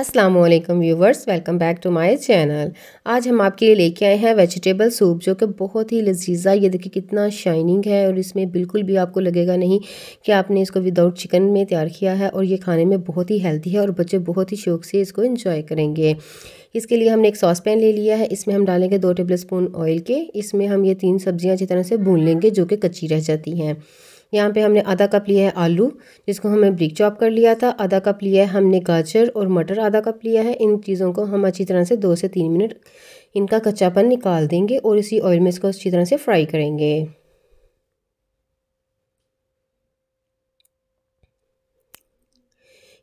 अस्सलाम वालेकुम viewers welcome back to my channel आज हम आपके लिए लेके आए हैं वेजिटेबल सूप जो कि बहुत ही लजीज़ा ये देखिए कितना शाइनिंग है और इसमें बिल्कुल भी आपको लगेगा नहीं कि आपने इसको विदाउट चिकन में तैयार किया है और ये खाने में बहुत ही हेल्दी है और बच्चे बहुत ही शौक से इसको इन्जॉय करेंगे इसके लिए हमने एक सॉस पैन ले लिया है इसमें हम डालेंगे दो टेबल स्पून ऑयल के इसमें हम ये तीन सब्ज़ियाँ अच्छी तरह से भून लेंगे जो कि कच्ची रह जाती हैं यहाँ पे हमने आधा कप लिया है आलू जिसको हमने ब्रिक चॉप कर लिया था आधा कप लिया है हमने गाजर और मटर आधा कप लिया है इन चीज़ों को हम अच्छी तरह से दो से तीन मिनट इनका कच्चापन निकाल देंगे और इसी ऑयल में इसको अच्छी तरह से फ्राई करेंगे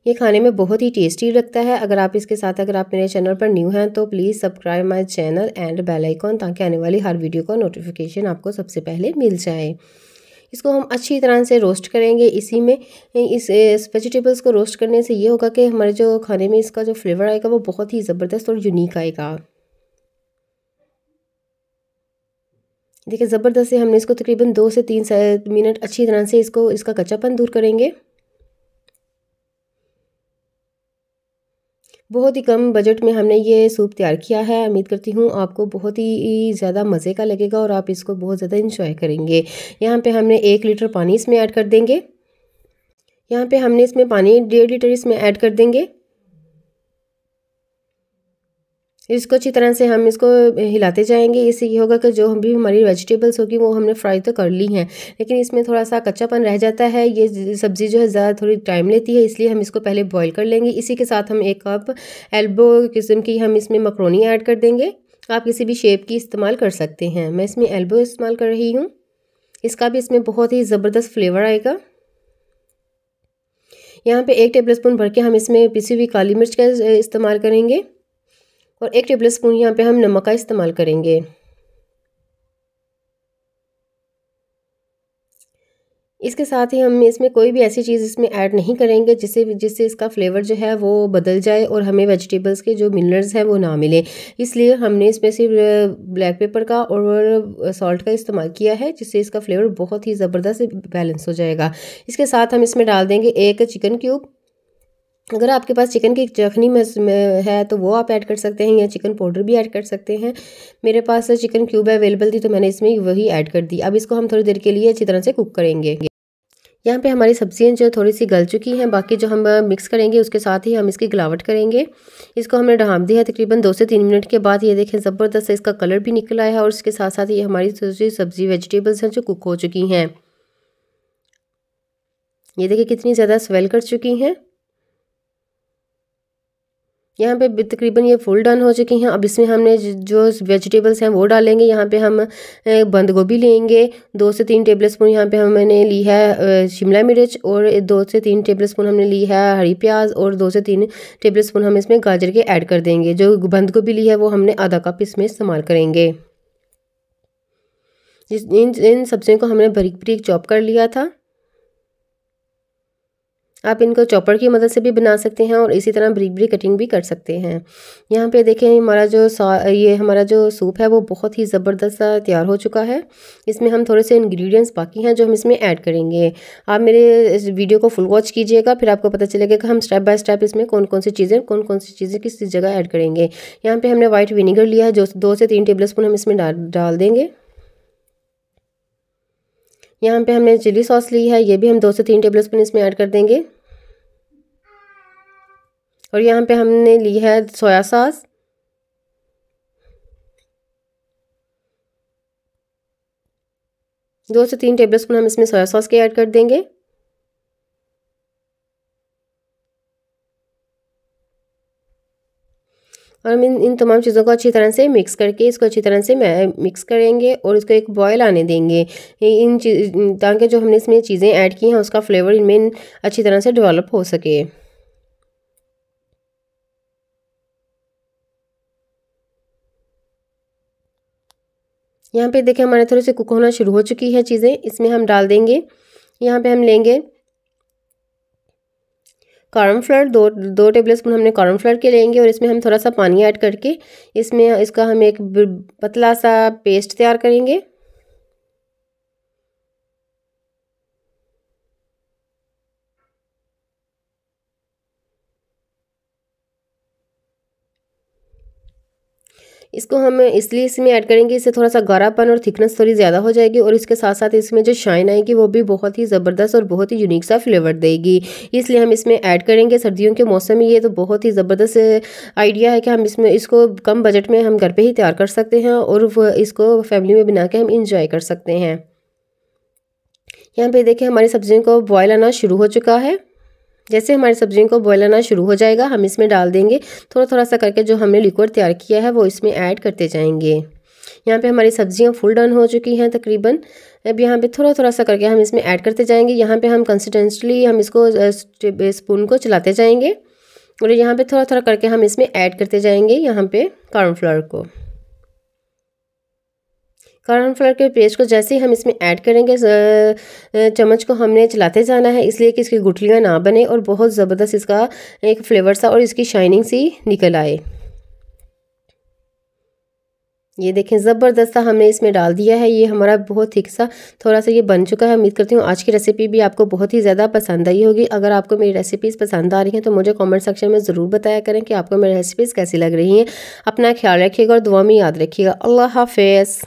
ये खाने में बहुत ही टेस्टी लगता है अगर आप इसके साथ अगर आप मेरे चैनल पर न्यू हैं तो please subscribe my channel and bell icon ताकि आने वाली हर वीडियो का नोटिफिकेशन आपको सबसे पहले मिल जाए इसको हम अच्छी तरह से रोस्ट करेंगे इसी में इस, इस वेजिटेबल्स को रोस्ट करने से ये होगा कि हमारे जो खाने में इसका जो फ्लेवर आएगा वो बहुत ही ज़बरदस्त और यूनिक आएगा देखिए ज़बरदस्त से हमने इसको तकरीबन दो से तीन मिनट अच्छी तरह से इसको इसका कच्चापन दूर करेंगे बहुत ही कम बजट में हमने ये सूप तैयार किया है उम्मीद करती हूँ आपको बहुत ही ज़्यादा मज़े का लगेगा और आप इसको बहुत ज़्यादा इंजॉय करेंगे यहाँ पे हमने एक लीटर पानी इसमें ऐड कर देंगे यहाँ पे हमने इसमें पानी डेढ़ लीटर इसमें ऐड कर देंगे इसको अच्छी तरह से हम इसको हिलाते जाएंगे इससे ये होगा कि जो हम भी हमारी वेजिटेबल्स होगी वो हमने फ्राई तो कर ली हैं लेकिन इसमें थोड़ा सा कच्चापन रह जाता है ये सब्ज़ी जो है ज़्यादा थोड़ी टाइम लेती है इसलिए हम इसको पहले बॉईल कर लेंगे इसी के साथ हम एक कप एल्बो किस्म की हम इसमें मकरोनी ऐड कर देंगे आप किसी भी शेप की इस्तेमाल कर सकते हैं मैं इसमें एल्बो इस्तेमाल कर रही हूँ इसका भी इसमें बहुत ही ज़बरदस्त फ्लेवर आएगा यहाँ पे एक टेबल स्पून भर के हम इसमें पिसी हुई काली मिर्च का इस्तेमाल करेंगे और एक टेबल स्पून यहाँ पर हम नमक का इस्तेमाल करेंगे इसके साथ ही हम इसमें कोई भी ऐसी चीज़ इसमें ऐड नहीं करेंगे जिससे जिससे इसका फ्लेवर जो है वो बदल जाए और हमें वेजिटेबल्स के जो मिनरल्स हैं वो ना मिले इसलिए हमने इसमें सिर्फ ब्लैक पेपर का और सॉल्ट का इस्तेमाल किया है जिससे इसका फ्लेवर बहुत ही ज़बरदस्त बैलेंस हो जाएगा इसके साथ हम इसमें डाल देंगे एक चिकन क्यूब अगर आपके पास चिकन की चखनी में है तो वो आप ऐड कर सकते हैं या चिकन पाउडर भी ऐड कर सकते हैं मेरे पास चिकन क्यूब अवेलेबल थी तो मैंने इसमें वही ऐड कर दी अब इसको हम थोड़ी देर के लिए अच्छी तरह से कुक करेंगे यहाँ पे हमारी सब्जियाँ जो थोड़ी सी गल चुकी हैं बाकी जो हम मिक्स करेंगे उसके साथ ही हम इसकी गिलावट करेंगे इसको हमने ढांप दिया है तकरीबन दो से तीन मिनट के बाद ये देखें ज़बरदस्त है इसका कलर भी निकल आया है और इसके साथ साथ ये हमारी सब्ज़ी वेजिटेबल्स हैं जो कुक हो चुकी हैं ये देखें कितनी ज़्यादा स्वेल कर चुकी हैं यहाँ पे तकरीबन ये फुल डन हो चुकी हैं अब इसमें हमने जो वेजिटेबल्स हैं वो डालेंगे यहाँ पे हम बंद गोभी लेंगे दो से तीन टेबल स्पून यहाँ पे हमने ली है शिमला मिर्च और दो से तीन टेबल स्पून हमने ली है हरी प्याज और दो से तीन टेबल स्पून हम इसमें गाजर के ऐड कर देंगे जो बंद गोभी ली है वो हमने आधा कप इसमें इस्तेमाल करेंगे जिस इन इन सब्जियों को हमने बरीक बरीक चॉप कर लिया था आप इनको चॉपर की मदद से भी बना सकते हैं और इसी तरह ब्रिक ब्रिक कटिंग भी कर सकते हैं यहाँ पे देखें हमारा जो ये हमारा जो सूप है वो बहुत ही ज़बरदस्त तैयार हो चुका है इसमें हम थोड़े से इंग्रेडिएंट्स बाकी हैं जो हम इसमें ऐड करेंगे आप मेरे इस वीडियो को फुल वॉच कीजिएगा फिर आपको पता चलेगा कि हम स्टेप बाय स्टेप इसमें कौन कौन सी चीज़ें कौन कौन सी चीज़ें किस जगह ऐड करेंगे यहाँ पर हमने वाइट विनीगर लिया है जो दो से तीन टेबल स्पून हम इसमें डाल देंगे यहाँ पे हमने चिली सॉस ली है ये भी हम दो से तीन टेबल स्पून इसमें ऐड कर देंगे और यहाँ पे हमने ली है सोया सॉस दो से तीन टेबल स्पून हम इसमें सोया सॉस के ऐड कर देंगे और हम इन इन तमाम चीज़ों को अच्छी तरह से मिक्स करके इसको अच्छी तरह से मिक्स करेंगे और इसको एक बॉयल आने देंगे इन चीज ताकि जो हमने इसमें चीज़ें ऐड की हैं उसका फ्लेवर इनमें अच्छी तरह से डेवलप हो सके यहाँ पे देखें हमारे थोड़े से कुक होना शुरू हो चुकी है चीज़ें इसमें हम डाल देंगे यहाँ पे हम लेंगे कॉर्नफ्लोर दो दो टेबल स्पून हमने कॉर्नफ्लोर के लेंगे और इसमें हम थोड़ा सा पानी ऐड करके इसमें इसका हम एक पतला सा पेस्ट तैयार करेंगे इसको हम इसलिए इसमें ऐड करेंगे इससे थोड़ा सा गारापन और थिकनेस थोड़ी ज़्यादा हो जाएगी और इसके साथ साथ इसमें जो शाइन आएगी वो भी बहुत ही ज़बरदस्त और बहुत ही यूनिक सा फ्लेवर देगी इसलिए हम इसमें ऐड करेंगे सर्दियों के मौसम में ये तो बहुत ही ज़बरदस्त आइडिया है कि हम इसमें इसको कम बजट में हम घर पर ही तैयार कर सकते हैं और इसको फैमिली में बना के हम इंजॉय कर सकते हैं यहाँ पे देखिए हमारी सब्जियों को बॉयल आना शुरू हो चुका है जैसे हमारी सब्जियों को बॉयल आना शुरू हो जाएगा हम इसमें डाल देंगे थोड़ा थोड़ा सा करके जो हमने लिक्विड तैयार किया है वो इसमें ऐड करते जाएंगे यहाँ पे हमारी सब्जियाँ फुल डन हो चुकी हैं तकरीबन अब यहाँ पे थोड़ा थोड़ा सा करके हम इसमें ऐड करते जाएंगे यहाँ पे हम कंसिस्टेंसली हम इसको स्पून को चलाते जाएंगे और यहाँ पे थोड़ा थोड़ा करके हम इसमें ऐड करते जाएंगे यहाँ पे कॉर्नफ्लावर को कॉर्नफ्लावर के पेस्ट को जैसे ही हम इसमें ऐड करेंगे चम्मच को हमने चलाते जाना है इसलिए कि इसकी गुठलियाँ ना बने और बहुत ज़बरदस्त इसका एक फ्लेवर सा और इसकी शाइनिंग सी निकल आए ये देखें ज़बरदस्त हमने इसमें डाल दिया है ये हमारा बहुत थिक सा थोड़ा सा ये बन चुका है उम्मीद करती हूँ आज की रेसिपी भी आपको बहुत ही ज़्यादा पसंद आई होगी अगर आपको मेरी रेसिपीज़ पसंद आ रही हैं तो मुझे कमेंट सेक्शन में ज़रूर बताया करें कि आपको मेरी रेसिपीज़ कैसी लग रही हैं अपना ख्याल रखिएगा और दुआ में याद रखिएगा अल्लाह हाफिज़